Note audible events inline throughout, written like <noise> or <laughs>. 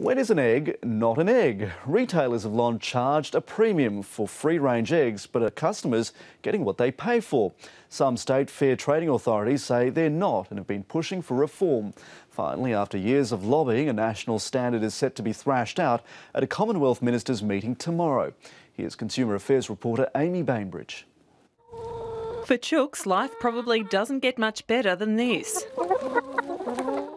When is an egg not an egg? Retailers have long charged a premium for free range eggs, but are customers getting what they pay for? Some state fair trading authorities say they're not and have been pushing for reform. Finally, after years of lobbying, a national standard is set to be thrashed out at a Commonwealth Ministers meeting tomorrow. Here's Consumer Affairs reporter Amy Bainbridge. For Chooks, life probably doesn't get much better than this.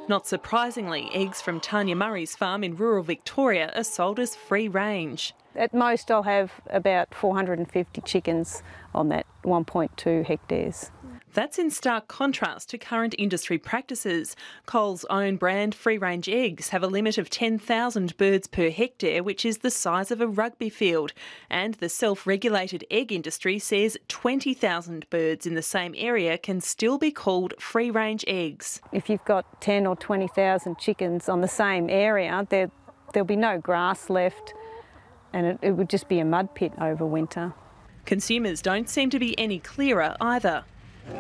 Not surprisingly, eggs from Tanya Murray's farm in rural Victoria are sold as free range. At most, I'll have about 450 chickens on that 1.2 hectares. That's in stark contrast to current industry practices. Coles' own brand free range eggs have a limit of 10,000 birds per hectare, which is the size of a rugby field. And the self regulated egg industry says 20,000 birds in the same area can still be called free range eggs. If you've got 10 or 20,000 chickens on the same area, there, there'll be no grass left and it, it would just be a mud pit over winter. Consumers don't seem to be any clearer either.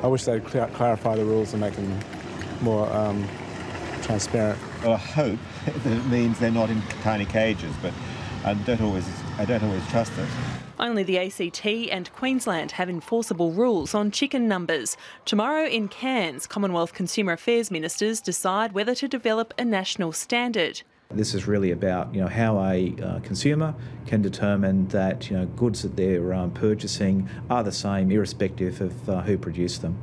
I wish they'd cl clarify the rules and make them more um, transparent. Well, I hope <laughs> that it means they're not in tiny cages, but I don't always, I don't always trust it. Only the ACT and Queensland have enforceable rules on chicken numbers. Tomorrow in Cairns, Commonwealth Consumer Affairs Ministers decide whether to develop a national standard. This is really about you know how a uh, consumer can determine that you know goods that they're um, purchasing are the same, irrespective of uh, who produced them.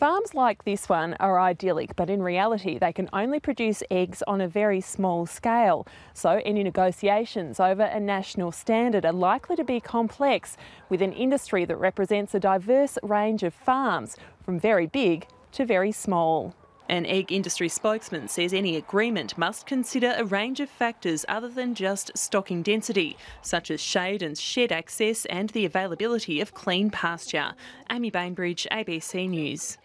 Farms like this one are idyllic, but in reality, they can only produce eggs on a very small scale. So, any negotiations over a national standard are likely to be complex with an industry that represents a diverse range of farms, from very big to very small. An egg industry spokesman says any agreement must consider a range of factors other than just stocking density, such as shade and shed access and the availability of clean pasture. Amy Bainbridge, ABC News.